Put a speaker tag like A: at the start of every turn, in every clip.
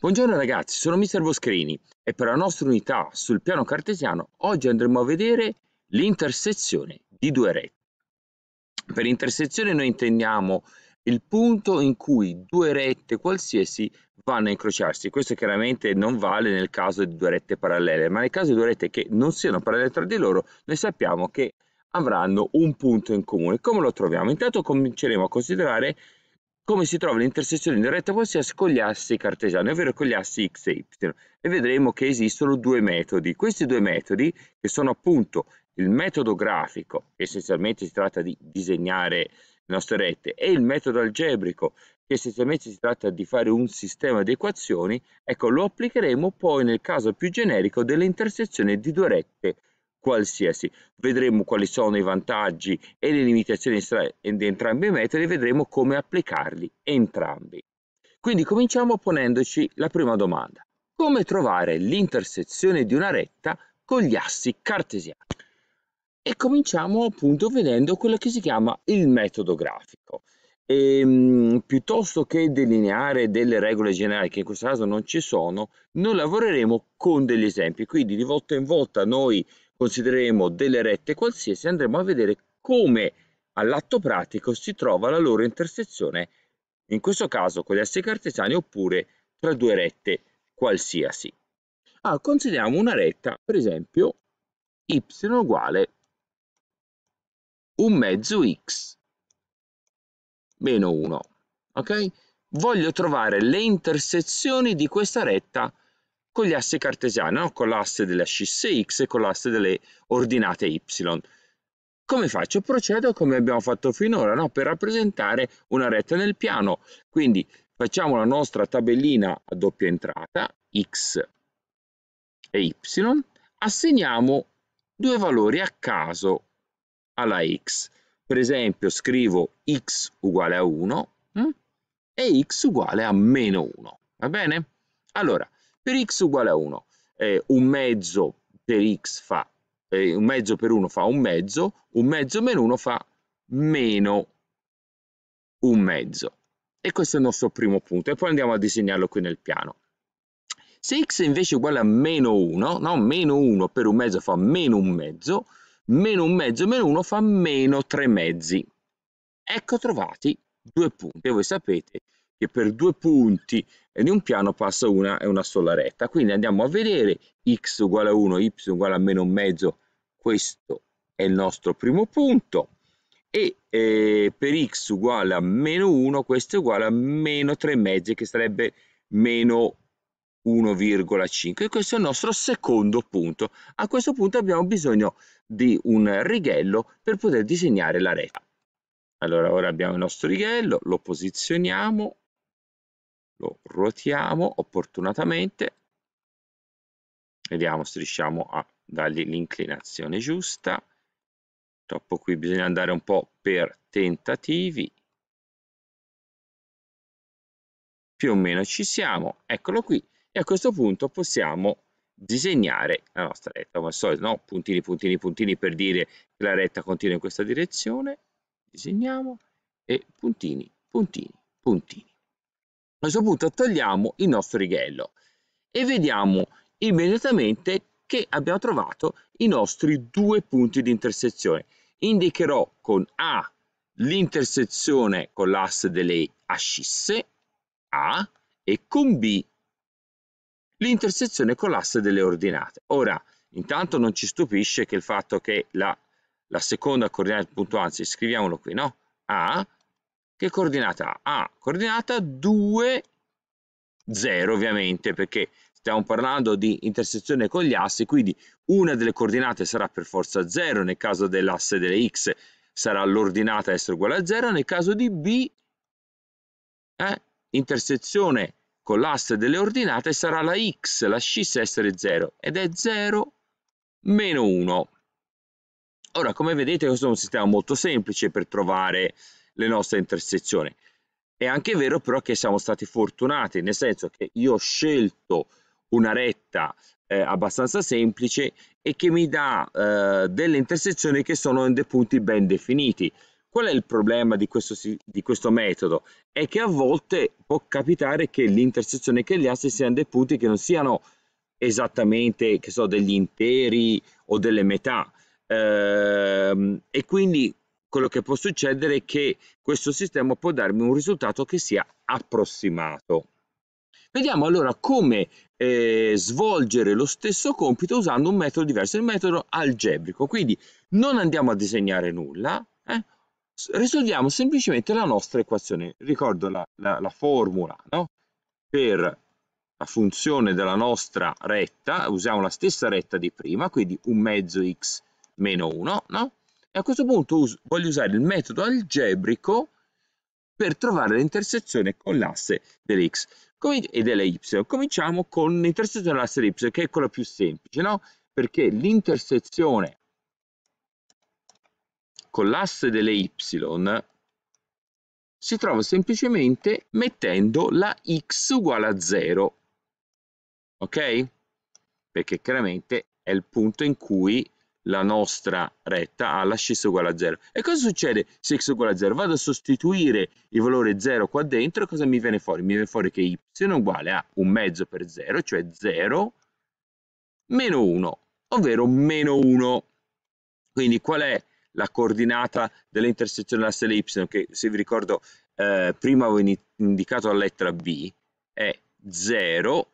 A: Buongiorno ragazzi, sono Mr. Boscrini e per la nostra unità sul piano cartesiano oggi andremo a vedere l'intersezione di due rette. Per intersezione noi intendiamo il punto in cui due rette qualsiasi vanno a incrociarsi. Questo chiaramente non vale nel caso di due rette parallele, ma nel caso di due rette che non siano parallele tra di loro, noi sappiamo che avranno un punto in comune. Come lo troviamo? Intanto cominceremo a considerare come si trova l'intersezione di una retta qualsiasi con gli assi cartesiani, ovvero con gli assi x e y. E vedremo che esistono due metodi. Questi due metodi, che sono appunto il metodo grafico, che essenzialmente si tratta di disegnare le nostre rette, e il metodo algebrico, che essenzialmente si tratta di fare un sistema di equazioni, ecco, lo applicheremo poi nel caso più generico dell'intersezione di due rette qualsiasi. Vedremo quali sono i vantaggi e le limitazioni di entrambi i metodi e vedremo come applicarli entrambi. Quindi cominciamo ponendoci la prima domanda. Come trovare l'intersezione di una retta con gli assi cartesiani? E cominciamo appunto vedendo quello che si chiama il metodo grafico. E, ehm, mh, piuttosto che delineare delle regole generali che in questo caso non ci sono, noi lavoreremo con degli esempi, quindi di volta in volta noi considereremo delle rette qualsiasi e andremo a vedere come all'atto pratico si trova la loro intersezione, in questo caso con gli assi cartesiani oppure tra due rette qualsiasi. Ah, consideriamo una retta, per esempio, y uguale un mezzo x meno 1. Ok? Voglio trovare le intersezioni di questa retta con gli assi cartesiani, no? con l'asse delle ascisse x e con l'asse delle ordinate y. Come faccio? Procedo come abbiamo fatto finora, no? per rappresentare una retta nel piano. Quindi facciamo la nostra tabellina a doppia entrata, x e y, assegniamo due valori a caso alla x. Per esempio scrivo x uguale a 1 hm? e x uguale a meno 1, va bene? Allora, per x uguale a 1. Eh, un mezzo per x fa, eh, un mezzo per 1 fa un mezzo, un mezzo meno 1 fa meno un mezzo. E questo è il nostro primo punto. E poi andiamo a disegnarlo qui nel piano. Se x invece è uguale a meno 1, no? meno 1 per un mezzo fa meno un mezzo, meno un mezzo meno 1 fa meno 3 mezzi. Ecco trovati due punti. E voi sapete che per due punti di un piano passa una e una sola retta. Quindi andiamo a vedere x uguale a 1, y uguale a meno un mezzo, questo è il nostro primo punto, e eh, per x uguale a meno 1, questo è uguale a meno 3 mezzi, che sarebbe meno 1,5 e questo è il nostro secondo punto. A questo punto abbiamo bisogno di un righello per poter disegnare la retta. Allora ora abbiamo il nostro righello, lo posizioniamo lo ruotiamo opportunamente, vediamo se riusciamo a dargli l'inclinazione giusta, purtroppo qui bisogna andare un po' per tentativi, più o meno ci siamo, eccolo qui, e a questo punto possiamo disegnare la nostra retta, come al solito, no? puntini, puntini, puntini per dire che la retta continua in questa direzione, disegniamo, e puntini, puntini, puntini a questo punto togliamo il nostro righello e vediamo immediatamente che abbiamo trovato i nostri due punti di intersezione. Indicherò con A l'intersezione con l'asse delle ascisse A e con B l'intersezione con l'asse delle ordinate. Ora, intanto non ci stupisce che il fatto che la, la seconda coordinata del punto, anzi scriviamolo qui, no? A che coordinata ha? Ah, coordinata 2, 0 ovviamente, perché stiamo parlando di intersezione con gli assi, quindi una delle coordinate sarà per forza 0, nel caso dell'asse delle x sarà l'ordinata essere uguale a 0, nel caso di B, eh, intersezione con l'asse delle ordinate sarà la x, la scissa essere 0, ed è 0 meno 1. Ora, come vedete, questo è un sistema molto semplice per trovare le nostre intersezioni. È anche vero però che siamo stati fortunati, nel senso che io ho scelto una retta eh, abbastanza semplice e che mi dà eh, delle intersezioni che sono in dei punti ben definiti. Qual è il problema di questo, di questo metodo? È che a volte può capitare che l'intersezione che gli assi siano dei punti che non siano esattamente, che so, degli interi o delle metà. Ehm, e quindi quello che può succedere è che questo sistema può darmi un risultato che sia approssimato. Vediamo allora come eh, svolgere lo stesso compito usando un metodo diverso, il metodo algebrico. Quindi non andiamo a disegnare nulla, eh? risolviamo semplicemente la nostra equazione. Ricordo la, la, la formula no? per la funzione della nostra retta, usiamo la stessa retta di prima, quindi un mezzo x meno 1, no? E a questo punto uso, voglio usare il metodo algebrico per trovare l'intersezione con l'asse dell'x e dell'y. Cominciamo con l'intersezione dell'asse y, che è quella più semplice, no? Perché l'intersezione con l'asse delle y si trova semplicemente mettendo la x uguale a 0, ok? Perché chiaramente è il punto in cui la nostra retta ha l'ascissa uguale a 0. E cosa succede se x uguale a 0? Vado a sostituire il valore 0 qua dentro e cosa mi viene fuori? Mi viene fuori che y è uguale a un mezzo per 0, cioè 0 meno 1, ovvero meno 1. Quindi qual è la coordinata dell'intersezione della y che se vi ricordo eh, prima avevo indicato la lettera b è 0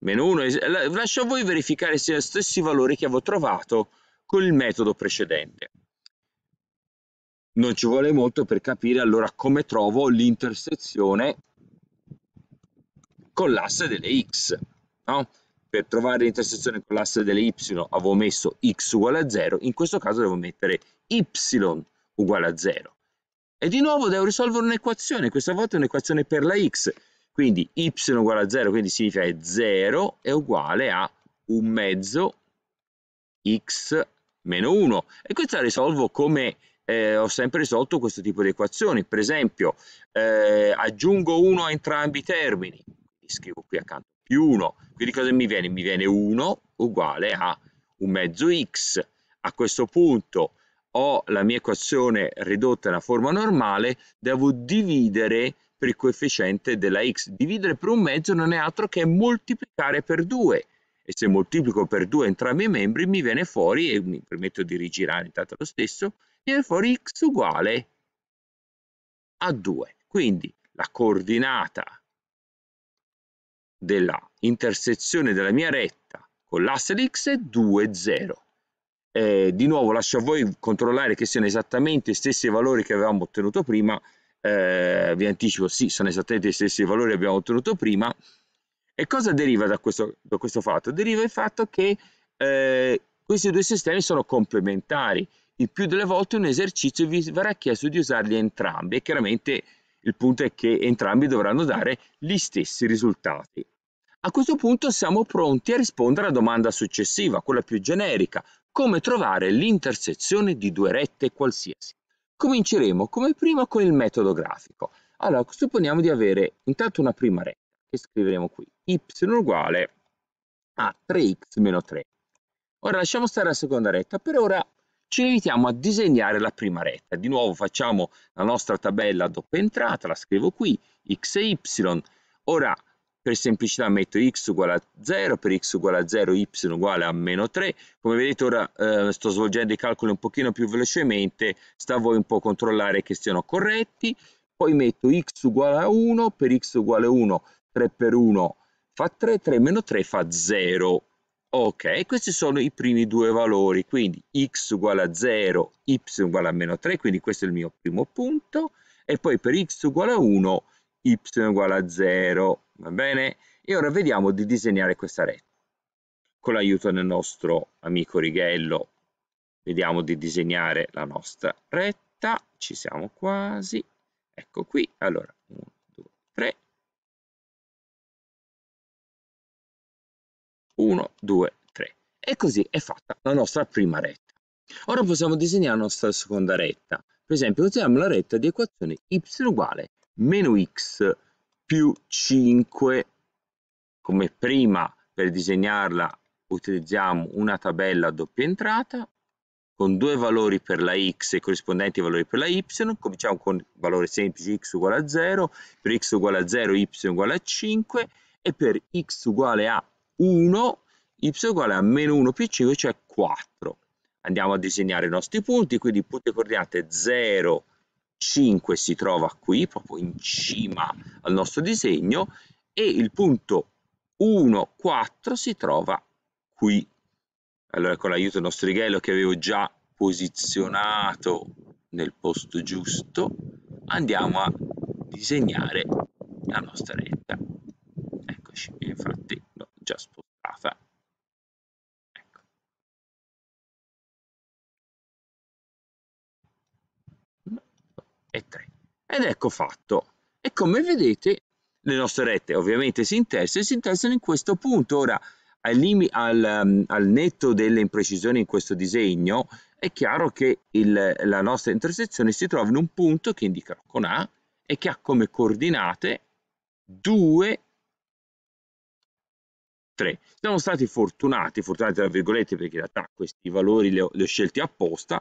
A: meno 1, lascio a voi verificare se è lo stesso valore che avevo trovato con il metodo precedente. Non ci vuole molto per capire allora come trovo l'intersezione con l'asse delle x. No? Per trovare l'intersezione con l'asse delle y avevo messo x uguale a 0, in questo caso devo mettere y uguale a 0. E di nuovo devo risolvere un'equazione, questa volta è un'equazione per la x. Quindi y uguale a 0, quindi significa che 0 è uguale a un mezzo x meno 1. E questa risolvo come eh, ho sempre risolto questo tipo di equazioni. Per esempio, eh, aggiungo 1 a entrambi i termini, scrivo qui accanto più 1, quindi cosa mi viene? Mi viene 1 uguale a un mezzo x. A questo punto ho la mia equazione ridotta alla forma normale, devo dividere per il coefficiente della x. Dividere per un mezzo non è altro che moltiplicare per 2 e se moltiplico per 2 entrambi i membri mi viene fuori, e mi permetto di rigirare intanto lo stesso, viene fuori x uguale a 2. Quindi la coordinata della intersezione della mia retta con l'asse di x è 2, 0. Eh, di nuovo lascio a voi controllare che siano esattamente gli stessi valori che avevamo ottenuto prima eh, vi anticipo, sì, sono esattamente gli stessi valori che abbiamo ottenuto prima. E cosa deriva da questo, da questo fatto? Deriva il fatto che eh, questi due sistemi sono complementari. Il più delle volte un esercizio vi verrà chiesto di usarli entrambi e chiaramente il punto è che entrambi dovranno dare gli stessi risultati. A questo punto siamo pronti a rispondere alla domanda successiva, quella più generica, come trovare l'intersezione di due rette qualsiasi. Cominceremo come prima con il metodo grafico. Allora, supponiamo di avere intanto una prima retta che scriveremo qui, y uguale a 3x meno 3. Ora lasciamo stare la seconda retta, per ora ci limitiamo a disegnare la prima retta. Di nuovo facciamo la nostra tabella a doppia entrata, la scrivo qui, x e y. Ora per semplicità metto x uguale a 0, per x uguale a 0 y uguale a meno 3, come vedete ora eh, sto svolgendo i calcoli un pochino più velocemente, sta a voi un po' controllare che siano corretti, poi metto x uguale a 1, per x uguale a 1, 3 per 1 fa 3, 3 meno 3 fa 0, ok, questi sono i primi due valori, quindi x uguale a 0, y uguale a meno 3, quindi questo è il mio primo punto, e poi per x uguale a 1, y uguale a 0, va bene? E ora vediamo di disegnare questa retta. Con l'aiuto del nostro amico righello vediamo di disegnare la nostra retta, ci siamo quasi, ecco qui, allora 1, 2, 3, 1, 2, 3 e così è fatta la nostra prima retta. Ora possiamo disegnare la nostra seconda retta, per esempio usiamo la retta di equazione y uguale meno x più 5 come prima per disegnarla utilizziamo una tabella a doppia entrata con due valori per la x e corrispondenti valori per la y, cominciamo con valore semplice x uguale a 0, per x uguale a 0 y uguale a 5 e per x uguale a 1 y uguale a meno 1 più 5 cioè 4. Andiamo a disegnare i nostri punti, quindi punti coordinate 0, 5 si trova qui, proprio in cima al nostro disegno, e il punto 1, 4 si trova qui. Allora con l'aiuto del nostro righello che avevo già posizionato nel posto giusto, andiamo a disegnare la nostra retta. Eccoci, infatti l'ho già spostato Ed ecco fatto. E come vedete le nostre rette ovviamente si intersano e si intersano in questo punto. Ora, al, um, al, netto delle imprecisioni in questo disegno, è chiaro che il, la nostra intersezione si trova in un punto che indica con A e che ha come coordinate 2, 3. Siamo stati fortunati, fortunati tra virgolette, perché in realtà questi valori li ho, li ho scelti apposta,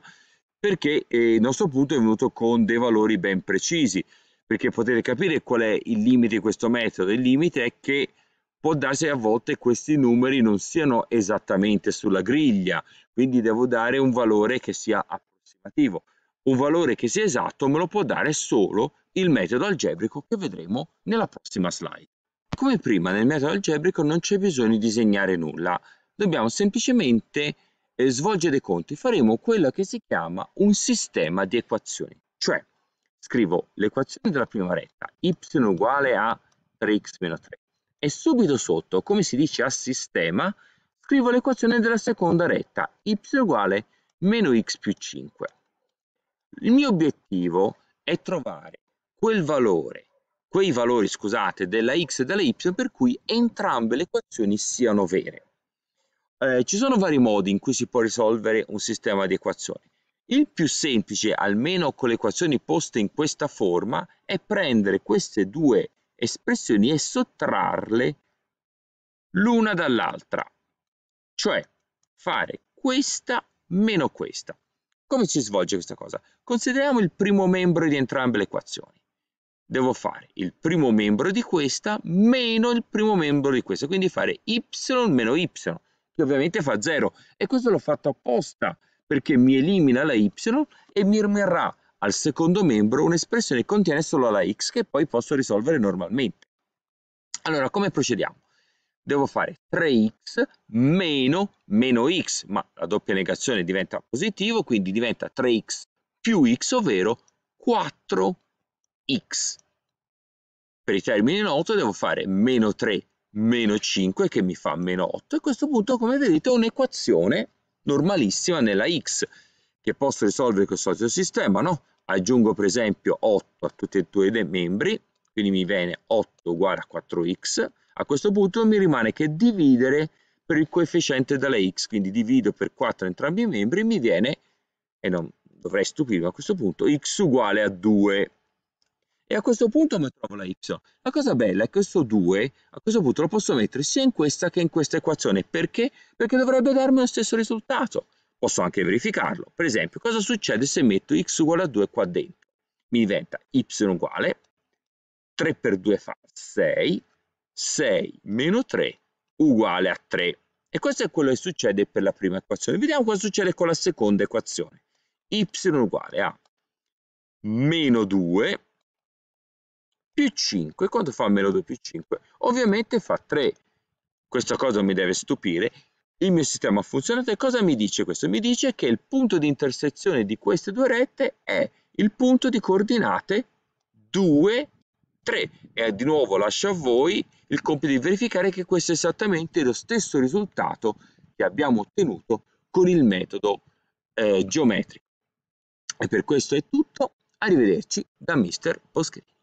A: perché eh, il nostro punto è venuto con dei valori ben precisi, perché potete capire qual è il limite di questo metodo. Il limite è che può darsi che a volte questi numeri non siano esattamente sulla griglia, quindi devo dare un valore che sia approssimativo. Un valore che sia esatto me lo può dare solo il metodo algebrico che vedremo nella prossima slide. Come prima nel metodo algebrico non c'è bisogno di disegnare nulla, dobbiamo semplicemente svolgere svolgere conti faremo quello che si chiama un sistema di equazioni, cioè scrivo l'equazione della prima retta, y uguale a 3x meno 3, e subito sotto, come si dice a sistema, scrivo l'equazione della seconda retta, y uguale meno x più 5. Il mio obiettivo è trovare quel valore, quei valori, scusate, della x e della y per cui entrambe le equazioni siano vere. Eh, ci sono vari modi in cui si può risolvere un sistema di equazioni. Il più semplice, almeno con le equazioni poste in questa forma, è prendere queste due espressioni e sottrarle l'una dall'altra, cioè fare questa meno questa. Come si svolge questa cosa? Consideriamo il primo membro di entrambe le equazioni. Devo fare il primo membro di questa meno il primo membro di questa, quindi fare y meno y che ovviamente fa 0 e questo l'ho fatto apposta perché mi elimina la y e mi rimarrà al secondo membro un'espressione che contiene solo la x che poi posso risolvere normalmente. Allora, come procediamo? Devo fare 3x meno meno x, ma la doppia negazione diventa positivo, quindi diventa 3x più x, ovvero 4x. Per i termini noto devo fare meno 3 meno 5 che mi fa meno 8 e a questo punto come vedete ho un'equazione normalissima nella x che posso risolvere con solito sistema no? aggiungo per esempio 8 a tutti e due i membri quindi mi viene 8 uguale a 4x a questo punto mi rimane che dividere per il coefficiente della x quindi divido per 4 entrambi i membri e mi viene e non dovrei stupirmi a questo punto x uguale a 2 e a questo punto mi trovo la y. La cosa bella è che questo 2 a questo punto lo posso mettere sia in questa che in questa equazione. Perché? Perché dovrebbe darmi lo stesso risultato. Posso anche verificarlo. Per esempio, cosa succede se metto x uguale a 2 qua dentro? Mi diventa y uguale 3 per 2 fa 6, 6 meno 3 uguale a 3. E questo è quello che succede per la prima equazione. Vediamo cosa succede con la seconda equazione. y uguale a meno 2 P5, quanto fa meno 2 più 5 Ovviamente fa 3. Questa cosa mi deve stupire. Il mio sistema ha funzionato e cosa mi dice questo? Mi dice che il punto di intersezione di queste due rette è il punto di coordinate 2, 3. E di nuovo lascio a voi il compito di verificare che questo è esattamente lo stesso risultato che abbiamo ottenuto con il metodo eh, geometrico. E per questo è tutto. Arrivederci da Mr. Poscreen.